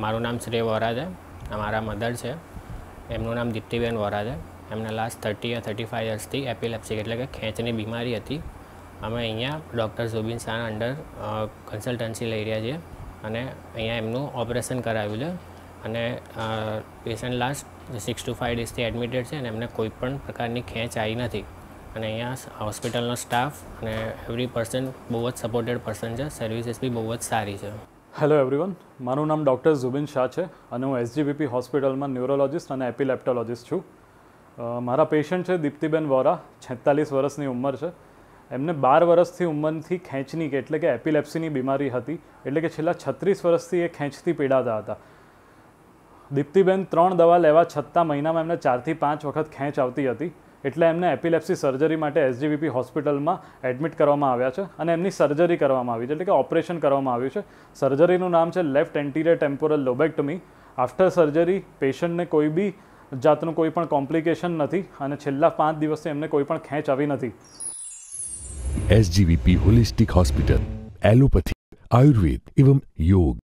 મારું નામ શ્રેય વોરા છે મારા મધર છે એમનું નામ દીપ્તિબેન વોરા છે એમને લાસ્ટ થર્ટી યા થર્ટી ફાઇવ યર્સથી એપિલેપ્સી એટલે કે ખેંચની બીમારી હતી અમે અહીંયા doctor Zubin Shah under consultancy લઈ રહ્યા છીએ અને અહીંયા એમનું ઓપરેશન કરાવ્યું છે અને patient last six to five ડેઝથી એડમિટેડ છે અને એમને કોઈ પણ પ્રકારની ખેંચ આવી નથી અને અહીંયા હોસ્પિટલનો સ્ટાફ અને એવરી પર્સન બહુ જ સપોર્ટેડ પર્સન છે સર્વિસીસ બી બહુ જ સારી છે હેલો એવરીવન મારું નામ ડૉક્ટર ઝુબિન શાહ છે અને હું એસજીબીપી હોસ્પિટલમાં ન્યુરોલોજિસ્ટ અને એપિલેપ્ટોલોજિસ્ટ છું મારા પેશન્ટ છે દીપ્તિબેન વોરા છેતાલીસ વર્ષની ઉંમર છે એમને બાર વર્ષથી ઉંમરથી ખેંચની કે એટલે કે એપિલેપ્સીની બીમારી હતી એટલે કે છેલ્લા છત્રીસ વર્ષથી એ ખેંચથી પીડાતા હતા દીપ્તિબેન ત્રણ દવા લેવા છતાં મહિનામાં એમને ચારથી પાંચ વખત ખેંચ આવતી હતી એટલે એમને એપિલેપ્સી સર્જરી માટે એસજીવીપી હોસ્પિટલમાં એડમિટ કરવામાં આવ્યા છે અને એમની સર્જરી કરવામાં આવી છે એટલે કે ઓપરેશન કરવામાં આવ્યું છે સર્જરીનું નામ છે left anterior temporal lobectomy after surgery પેશન્ટને કોઈ બી જાતનું કોઈ પણ કોમ્પ્લિકેશન નથી અને છેલ્લા પાંચ દિવસથી એમને કોઈ પણ ખેંચ આવી નથી SGVP holistic hospital allopathy Ayurveda એવં યોગ